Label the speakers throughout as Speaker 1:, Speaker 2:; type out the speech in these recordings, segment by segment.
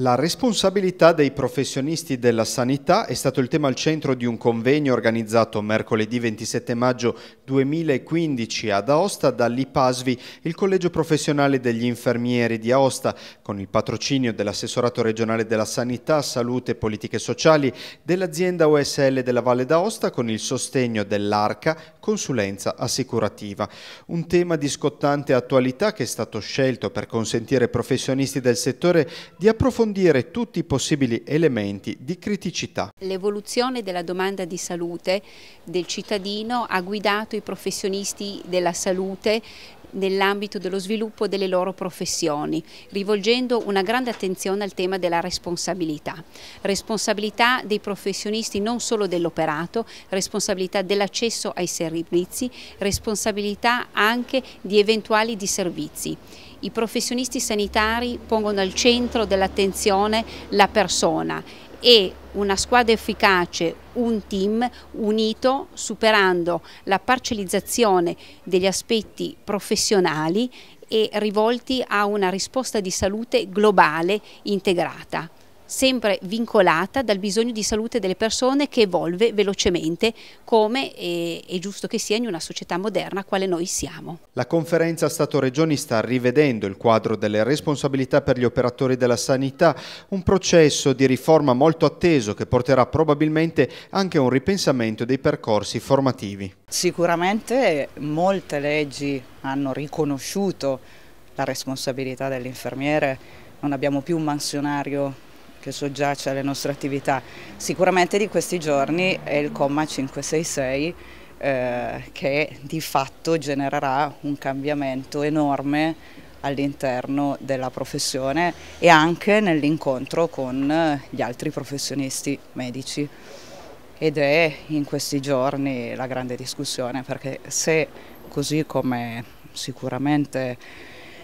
Speaker 1: La responsabilità dei professionisti della sanità è stato il tema al centro di un convegno organizzato mercoledì 27 maggio 2015 ad Aosta dall'IPASVI, il Collegio Professionale degli Infermieri di Aosta, con il patrocinio dell'assessorato regionale della sanità, salute e politiche sociali, dell'azienda OSL della Valle d'Aosta con il sostegno dell'ARCA, consulenza assicurativa. Un tema di scottante attualità che è stato scelto per consentire ai professionisti del settore di approfondire approfondire tutti i possibili elementi di criticità.
Speaker 2: L'evoluzione della domanda di salute del cittadino ha guidato i professionisti della salute nell'ambito dello sviluppo delle loro professioni, rivolgendo una grande attenzione al tema della responsabilità. Responsabilità dei professionisti non solo dell'operato, responsabilità dell'accesso ai servizi, responsabilità anche di eventuali disservizi. I professionisti sanitari pongono al centro dell'attenzione la persona e una squadra efficace, un team unito superando la parcellizzazione degli aspetti professionali e rivolti a una risposta di salute globale integrata sempre vincolata dal bisogno di salute delle persone che evolve velocemente come eh, è, giusto che sia in una società moderna quale noi siamo.
Speaker 1: La conferenza Stato-Regioni sta rivedendo il quadro delle responsabilità per gli operatori della sanità, un processo di riforma molto atteso che porterà probabilmente anche a un ripensamento dei percorsi formativi.
Speaker 3: Sicuramente molte leggi hanno riconosciuto la responsabilità dell'infermiere, non abbiamo più un mansionario che soggiace alle nostre attività. Sicuramente di questi giorni è il comma 566 eh, che di fatto genererà un cambiamento enorme all'interno della professione e anche nell'incontro con eh, gli altri professionisti medici. Ed è in questi giorni la grande discussione perché se così come sicuramente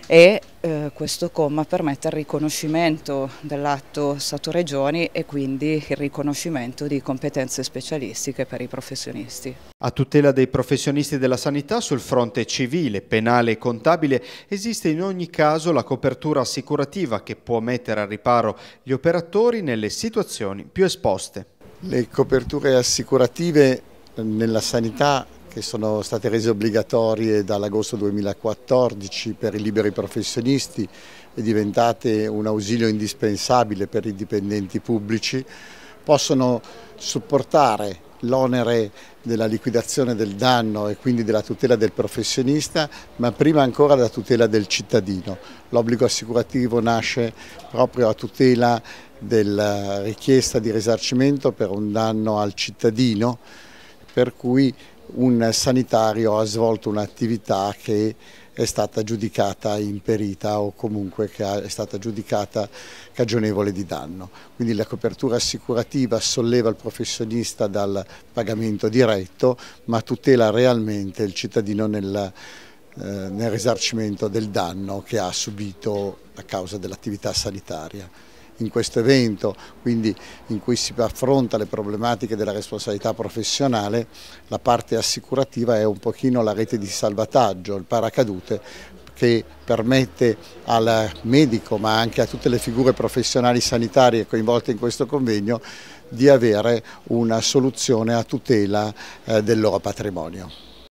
Speaker 3: e eh, questo comma permette il riconoscimento dell'atto Stato-Regioni e quindi il riconoscimento di competenze specialistiche
Speaker 1: per i professionisti. A tutela dei professionisti della sanità sul fronte civile, penale e contabile esiste in ogni caso la copertura assicurativa che può mettere a riparo
Speaker 4: gli operatori nelle situazioni più esposte. Le coperture assicurative eh, nella sanità che sono state rese obbligatorie dall'agosto 2014 per i liberi professionisti e diventate un ausilio indispensabile per i dipendenti pubblici, possono supportare l'onere della liquidazione del danno e quindi della tutela del professionista, ma prima ancora la tutela del cittadino. L'obbligo assicurativo nasce proprio a tutela della eh, richiesta di risarcimento per un danno al cittadino, per cui un sanitario ha svolto un'attività che è stata giudicata imperita o comunque che è stata giudicata cagionevole di danno. Quindi la copertura assicurativa solleva il professionista dal pagamento diretto ma tutela realmente il cittadino nel, eh, nel risarcimento del danno che ha subito a causa dell'attività sanitaria in questo evento, quindi in cui si affronta le problematiche della responsabilità professionale, la parte assicurativa è un pochino la rete di salvataggio, il paracadute che permette al medico ma anche a tutte le figure professionali sanitarie coinvolte in questo convegno di avere una soluzione a tutela eh, del loro patrimonio.